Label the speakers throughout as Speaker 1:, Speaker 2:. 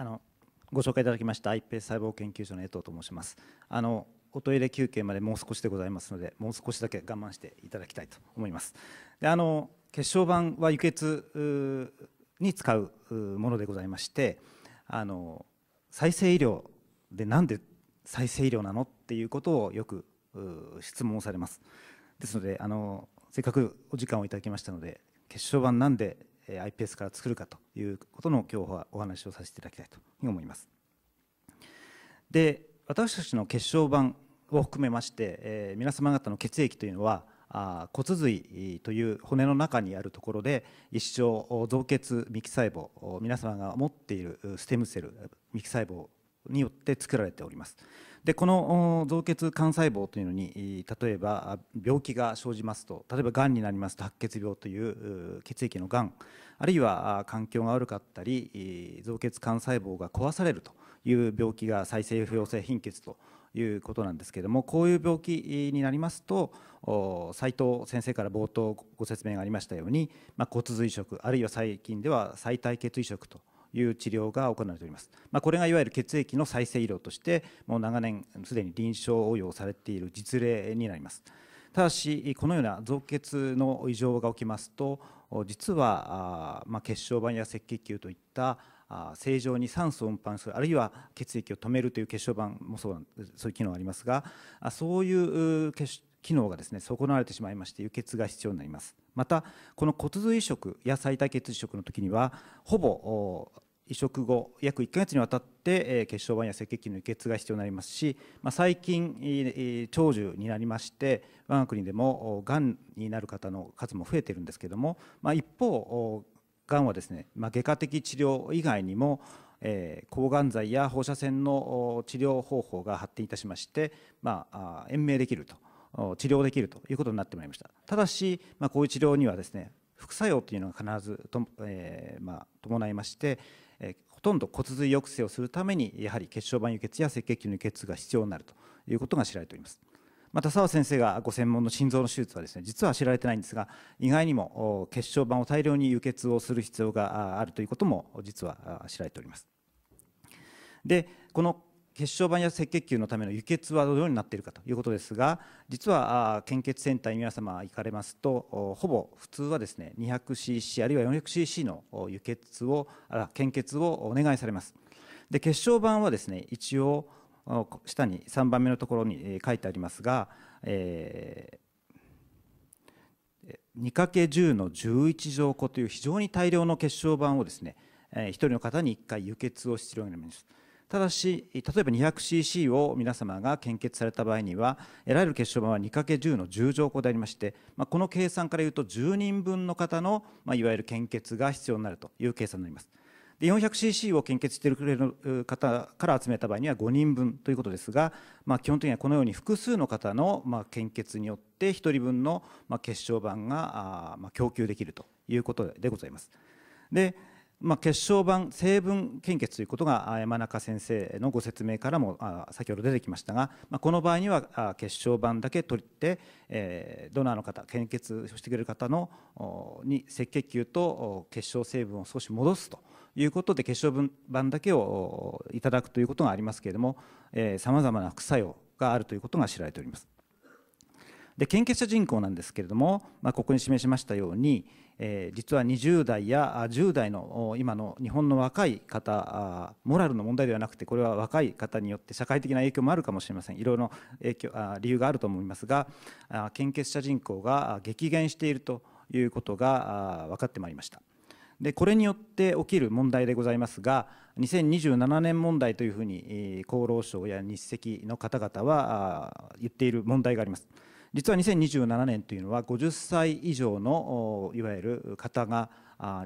Speaker 1: あのご紹介いただきました一平細胞研究所の江藤と申しますあのおトイレ休憩までもう少しでございますのでもう少しだけ我慢していただきたいと思いますであの血小板は輸血に使うものでございましてあの再生医療でなんで再生医療なのっていうことをよく質問されますですのであのせっかくお時間をいただきましたので血小板なんで iPS から作るかということの今日はお話をさせていただきたいというふうに思います。で私たちの血小板を含めまして、えー、皆様方の血液というのはあ骨髄という骨の中にあるところで一生造血幹細胞皆様が持っているステムセル幹細胞によって作られております。でこの造血幹細胞というのに例えば病気が生じますと例えばがんになりますと白血病という血液のがんあるいは環境が悪かったり造血幹細胞が壊されるという病気が再生不良性貧血ということなんですけれどもこういう病気になりますと斉藤先生から冒頭ご説明がありましたように、まあ、骨髄移植あるいは最近では再体血移植という治療が行われております、まあ、これがいわゆる血液の再生医療としてもう長年すでに臨床応用されている実例になりますただしこのような造血の異常が起きますと実は、まあ、血小板や赤血球といった正常に酸素を運搬するあるいは血液を止めるという血小板もそうそういう機能がありますがそういう血機能がですね損なわれてしまいまして輸血が必要になりますまたこの骨髄移植や再体血移植の時にはほぼ移植後約1ヶ月にわたって血小板や赤血球の輸血が必要になりますし、まあ、最近長寿になりまして我が国でもがんになる方の数も増えてるんですけども、まあ、一方がんはですね、まあ、外科的治療以外にもえー、抗がん剤や放射線の治療方法が発展いたしまして、まあ、延命できると治療できるということになってまいりましたただし、まあ、こういう治療にはですね副作用というのが必ずと、えー、まあ、伴いまして、えー、ほとんど骨髄抑制をするためにやはり血小板輸血や赤血球の輸血が必要になるということが知られておりますまた澤先生がご専門の心臓の手術はですね実は知られてないんですが意外にも血小板を大量に輸血をする必要があるということも実は知られておりますでこの血小板や赤血球のための輸血はどのようになっているかということですが実は献血センターに皆様行かれますとほぼ普通はですね 200cc あるいは 400cc の輸血を献血をお願いされますで血小板はですね一応下に3番目のところに書いてありますが、えー 2×10 の11乗個という非常に大量の血小板をですね1人の方に1回輸血を必要になります。ただし例えば 200cc を皆様が献血された場合には得られる血小板は 2×10 の10乗項でありまして、まあ、この計算からいうと10人分の方の、まあ、いわゆる献血が必要になるという計算になります。400cc を献血してくれる方から集めた場合には5人分ということですが、まあ、基本的にはこのように複数の方の、ま献血によって1人分の、ま血小板が、ま供給できるということでございます。でまあ、結晶板成分献血ということが山中先生のご説明からも先ほど出てきましたが、まあ、この場合には結晶板だけ取って、えドナーの方献血してくれる方のに赤血球と結晶成分を少し戻すということで結晶板だけをいただくということがありますけれどもさまざまな副作用があるということが知られております。で献血者人口なんですけれども、まあ、ここに示しましたように、えー、実は20代や10代の今の日本の若い方モラルの問題ではなくてこれは若い方によって社会的な影響もあるかもしれませんいろいろ影響あ理由があると思いますが献血者人口が激減しているということが分かってまいりました。でこれによって起きる問題でございますが2027年問題というふうに厚労省や日赤の方々は言っている問題があります。実は2027年というのは50歳以上のいわゆる方が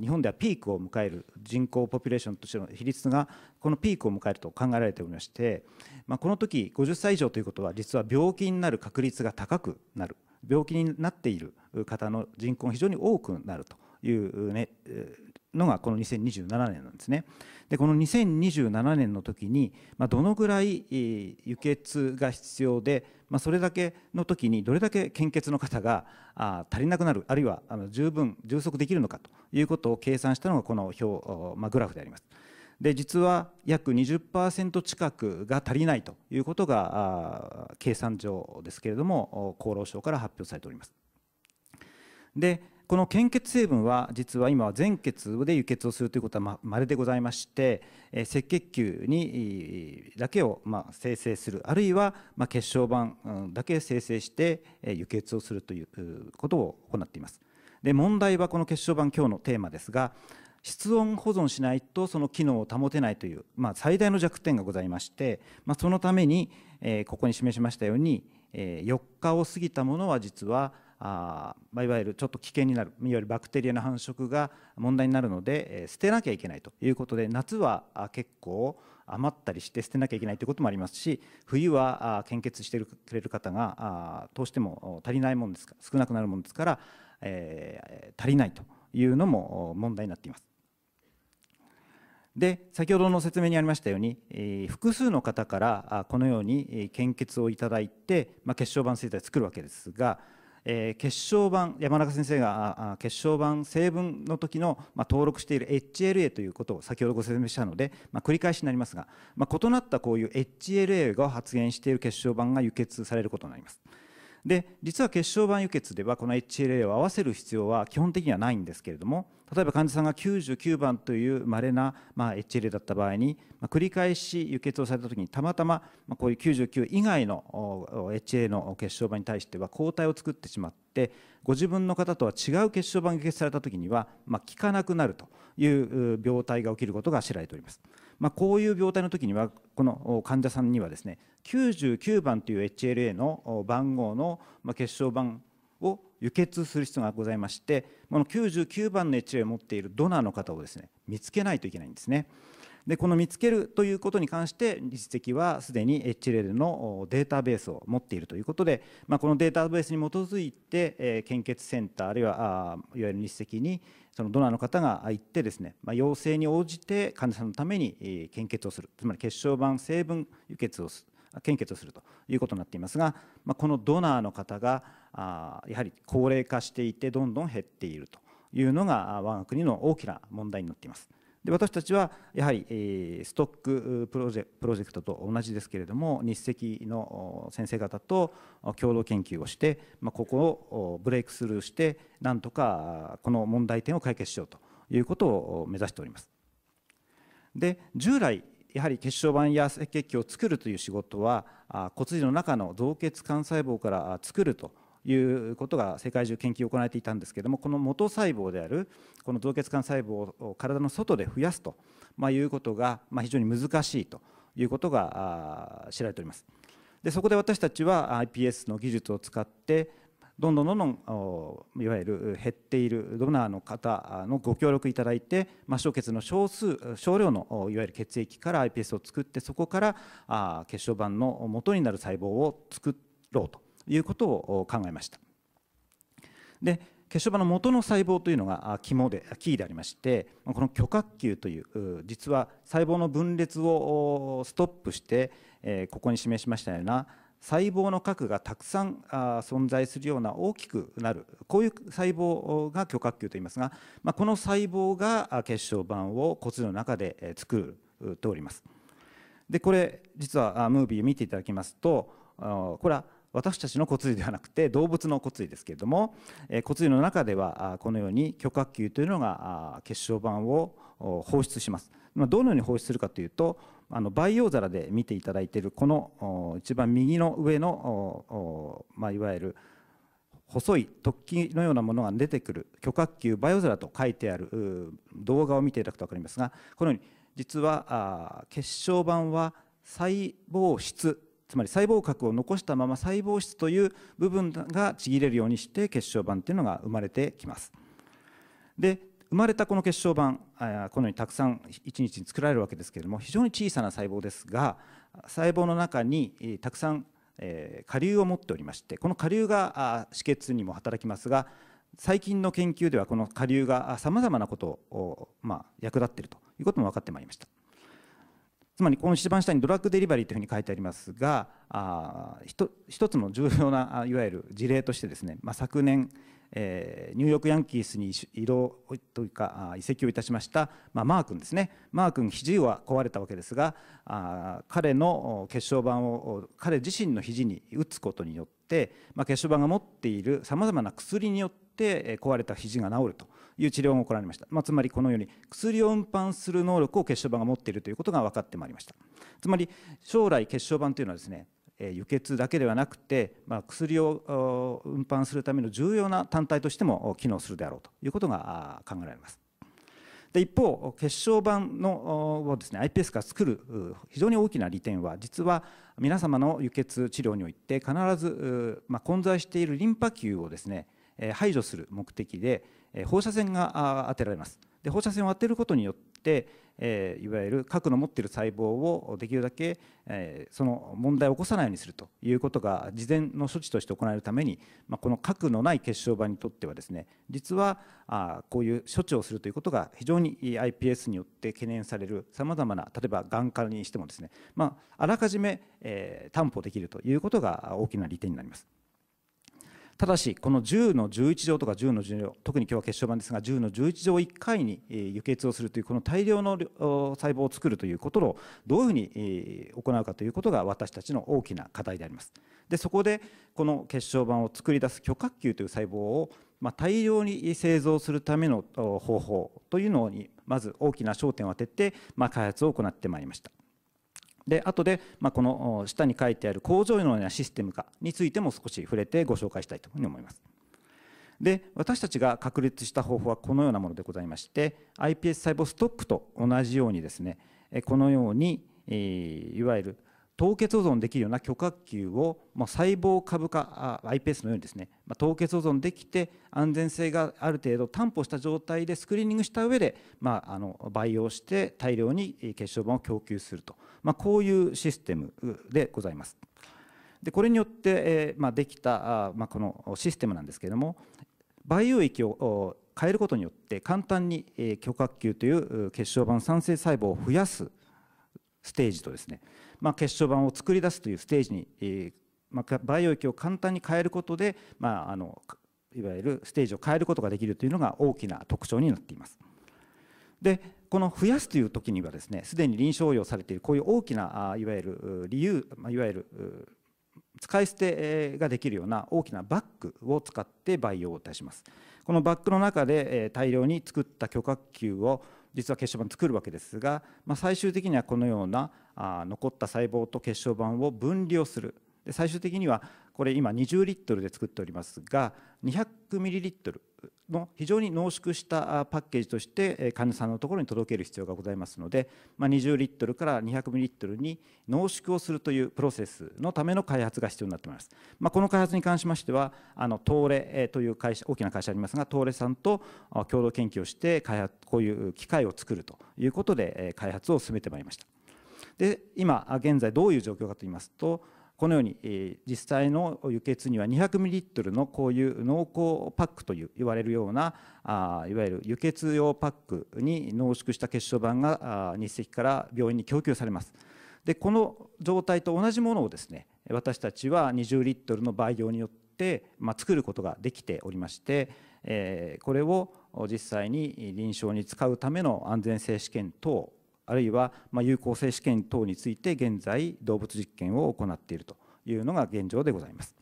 Speaker 1: 日本ではピークを迎える人口ポピュレーションとしての比率がこのピークを迎えると考えられておりまして、まあ、この時50歳以上ということは実は病気になる確率が高くなる病気になっている方の人口が非常に多くなるという、ね、のがこの2027年なんですね。でこの2027年の時に、まあ、どのぐらい輸血が必要で、まあ、それだけの時にどれだけ献血の方があ足りなくなるあるいはあの十分充足できるのかということを計算したのがこの表、まあ、グラフであります。で実は約20%近くが足りないということが計算上ですけれども厚労省から発表されております。でこの献血成分は実は今は全血で輸血をするということはまれでございまして、赤血球にだけをま生成するあるいはま血小板だけ生成して、輸血をするということを行っています。で問題はこの血小板今日のテーマですが室温保存しないとその機能を保てないという、まあ、最大の弱点がございまして、まあ、そのために、ここに示しましたように、4日を過ぎたものは実はあいわゆるちょっと危険になるいわゆるバクテリアの繁殖が問題になるので、え捨てなきゃいけないということで夏は結構余ったりして捨てなきゃいけないということもありますし冬は献血してくれる方がどうしても足りないものですか少なくなるものですから、えー、足りないというのも問題になっています。で先ほどの説明にありましたように、えー、複数の方からこのように献血をいただいて、まあ、血小板製剤を作るわけですがえー、結晶版山中先生が結晶版成分の時の、まあ、登録している HLA ということを先ほどご説明したので、まあ、繰り返しになりますが、まあ、異なったこういう HLA が発現している結晶版が輸血されることになります。で実は血小板輸血ではこの HLA を合わせる必要は基本的にはないんですけれども例えば患者さんが99番というまれな、HLA だった場合に、繰り返し輸血をされた時にたまたま、こういう99以外の HLA の血小板に対しては抗体を作ってしまってご自分の方とは違う血小板が輸血された時には、効かなくなるという病態が起きることが知られております。まあ、こういう病態の時にはこの患者さんにはですね99番という HLA の番号の結晶板を輸血する必要がございましてこの99番の HLA を持っているドナーの方をですね見つけないといけないんですね。でこの見つけるということに関して実績はすでに h l a のデータベースを持っているということで、まあ、このデータベースに基づいて、え献血センターあるいはいわゆる日赤にそのドナーの方が行ってですね、まあ、要請に応じて患者さんのために献血をするつまり血小板成分輸血をす献血をするということになっていますが、まあ、このドナーの方があやはり高齢化していてどんどん減っているというのが我が国の大きな問題になっています。で私たちはやはり、えー、ストックプロジェクトと同じですけれども日赤の先生方と共同研究をして、まあ、ここをブレイクスルーしてなんとかこの問題点を解決しようということを目指しております。で従来やはり血小板や赤血球を作るという仕事は骨髄の中の造血幹細胞から作るということが世界中研究を行われていたんですけれどもこの元細胞であるこの造血幹細胞を体の外で増やすと、まあ、いうことが、まあ、非常に難しいということが知られております。でそこで私たちは iPS の技術を使ってどんどんどんどんいわゆる減っているドナーの方のご協力いただいて末梢血の少数少量のいわゆる血液から iPS を作ってそこから血小板の元になる細胞を作ろうということを考えましたで血小板の元の細胞というのが肝でキーでありましてこの巨角球という実は細胞の分裂をストップしてここに示しましたような細胞の核がたくさん存在するような大きくなるこういう細胞が巨角球といいますが、まこの細胞が血小板を骨の中で作っております。でこれ実はムービー見ていただきますとこれは私たちの骨髄ではなくて動物の骨髄ですけれども骨髄の中ではこのように許可球というのが血小板を放出しますどのように放出するかというとあの培養皿で見ていただいているこの一番右の上の、まいわゆる細い突起のようなものが出てくる巨可球培養皿と書いてある動画を見ていただくと分かりますがこのように実は血小板は細胞質つまり細胞核を残したまま細胞質という部分がちぎれるようにして結晶板っていうのが生まれてきます。で生まれたこの結晶板このようにたくさん1日に作られるわけですけれども非常に小さな細胞ですが細胞の中にたくさん下流を持っておりましてこの下流が止血にも働きますが最近の研究ではこの下流がさまざまなことをまあ役立っているということも分かってまいりました。つまりこの一番下にドラッグデリバリーというふうに書いてありますがあ一つの重要ないわゆる事例としてですね、まあ、昨年、えー、ニューヨークヤンキースに移動というか移籍をいたしました、まあ、マー君ですねマー君肘は壊れたわけですがあ彼の血小板を彼自身の肘に打つことによって、まあ、血小板が持っているさまざまな薬によって、え壊れた肘が治るという治療が行われました、まあ、つまりこのように薬を運搬する能力を血小板が持っているということが分かってまいりましたつまり将来血小板というのはですね輸血だけではなくて、まあ、薬を運搬するための重要な単体としても機能するであろうということが考えられます。で一方血小板のをですね iPS が作る非常に大きな利点は実は皆様の輸血治療において必ず、まあ、混在しているリンパ球をですね排除する目的で放射線が当てられますで放射線を当てることによって、えいわゆる核の持っている細胞をできるだけ、えその問題を起こさないようにするということが事前の処置として行えるために、まこの核のない血小板にとってはですね実はあこういう処置をするということが非常に iPS によって懸念されるさまざまな例えばがん化にしてもですね、まあらかじめ、え担保できるということが大きな利点になります。ただしこの10の11乗とか10の12乗特に今日は決勝版ですが10の11乗1回に輸血をするというこの大量の細胞を作るということをどういうふうに行うかということが私たちの大きな課題であります。でそこでこの血小板を作り出す巨可球という細胞をま大量に製造するための方法というのにまず大きな焦点を当ててま開発を行ってまいりました。で後で、まあ、この下に書いてある工場のようなシステム化についても少し触れてご紹介したいというふうに思います。で私たちが確立した方法はこのようなものでございまして iPS 細胞ストックと同じようにですねこのようにいわゆる凍結保存できるような許可球を、まあ、細胞株化あ iPS のようにですね、まあ、凍結保存できて安全性がある程度担保した状態でスクリーニングした上で、まあ、あの培養して大量に血小板を供給すると、まあ、こういうシステムでございます。でこれによって、えまあ、できたあ、まあ、このシステムなんですけれども培養液を変えることによって簡単に許可球という血小板酸性細胞を増やすステージとですね、まあ、結晶板を作り出すというステージに、えーまあ、培養液を簡単に変えることで、まあ、あのいわゆるステージを変えることができるというのが大きな特徴になっています。でこの増やすという時にはですねすでに臨床用されているこういう大きないわゆる理由いわゆる使い捨てができるような大きなバッグを使って培養をいたしますこのバッグの中で大量に作った許可球を実は血小板作るわけですが、まあ、最終的にはこのようなあ残った細胞と血小板を分離をするで最終的にはこれ今20リットルで作っておりますが200ミリリットルの非常に濃縮したパッケージとして患者さんのところに届ける必要がございますので、20リットルから200ミリリットルに濃縮をするというプロセスのための開発が必要になっています、まあ、この開発に関しましてはあの東レという会社大きな会社ありますが東レさんと共同研究をして開発こういう機械を作るということで開発を進めてまいりましたで今現在どういう状況かといいますとこのように、え実際の輸血には 200ml のこういう濃厚パックという言われるようなあいわゆる輸血用パックに濃縮した血小板が日赤から病院に供給されますでこの状態と同じものをですね私たちは20リットルの培養によって、まあ、作ることができておりまして、えこれを実際に臨床に使うための安全性試験等あるいはま有効性試験等について現在動物実験を行っているというのが現状でございます。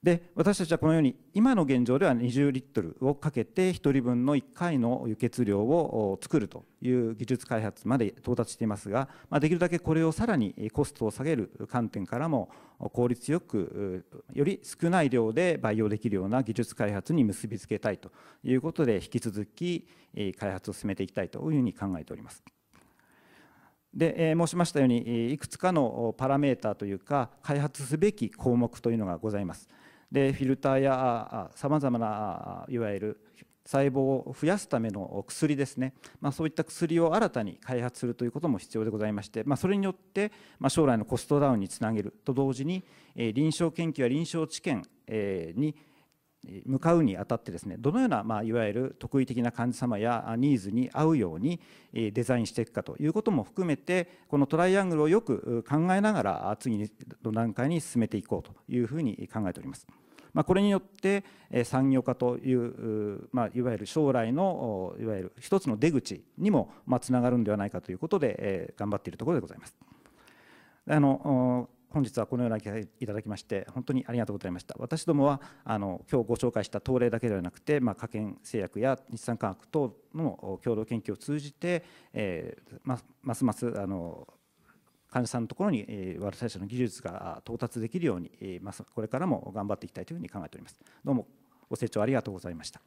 Speaker 1: で私たちはこのように今の現状では20リットルをかけて1人分の1回の輸血量を作るという技術開発まで到達していますが、まあ、できるだけこれをさらにコストを下げる観点からも効率よくより少ない量で培養できるような技術開発に結びつけたいということで引き続き開発を進めていきたいというふうに考えております。で、え申しましたようにいくつかのパラメーターというか開発すべき項目というのがございます。でフィルターやさまざまないわゆる細胞を増やすための薬ですね、まあ、そういった薬を新たに開発するということも必要でございまして、まあ、それによって、まあ、将来のコストダウンにつなげると同時に、え臨床研究や臨床治験、えに向かうにあたってですねどのような、まあ、いわゆる特異的な患者様やニーズに合うようにデザインしていくかということも含めてこのトライアングルをよく考えながら次の段階に進めていこうというふうに考えております。まあ、これによって産業化という、まあ、いわゆる将来のいわゆる一つの出口にもつながるんではないかということで頑張っているところでございます。あの本日はこのような機会いただきまして本当にありがとうございました私どもはあの今日ご紹介した東レだけではなくて、まあ、科研製薬や日産科学等の共同研究を通じて、えー、ますますあの患者さんのところに、えー、私たちの技術が到達できるように、えー、まこれからも頑張っていきたいというふうに考えておりますどうもご清聴ありがとうございました